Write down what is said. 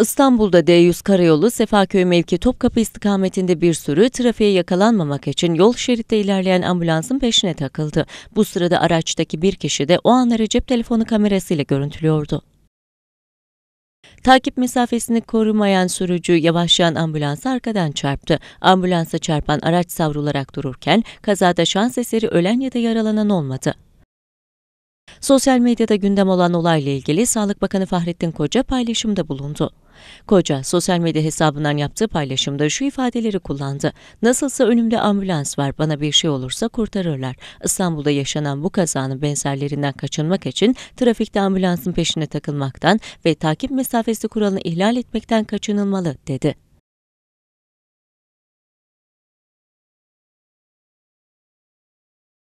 İstanbul'da D100 Karayolu Sefaköy mevki Topkapı istikametinde bir sürü trafiğe yakalanmamak için yol şeritte ilerleyen ambulansın peşine takıldı. Bu sırada araçtaki bir kişi de o anları cep telefonu kamerasıyla görüntülüyordu. Takip mesafesini korumayan sürücü yavaşlayan ambulansı arkadan çarptı. Ambulansa çarpan araç savrularak dururken kazada şans eseri ölen ya da yaralanan olmadı. Sosyal medyada gündem olan olayla ilgili Sağlık Bakanı Fahrettin Koca paylaşımda bulundu. Koca, sosyal medya hesabından yaptığı paylaşımda şu ifadeleri kullandı. Nasılsa önümde ambulans var, bana bir şey olursa kurtarırlar. İstanbul'da yaşanan bu kazanın benzerlerinden kaçınmak için trafikte ambulansın peşine takılmaktan ve takip mesafesi kuralını ihlal etmekten kaçınılmalı, dedi.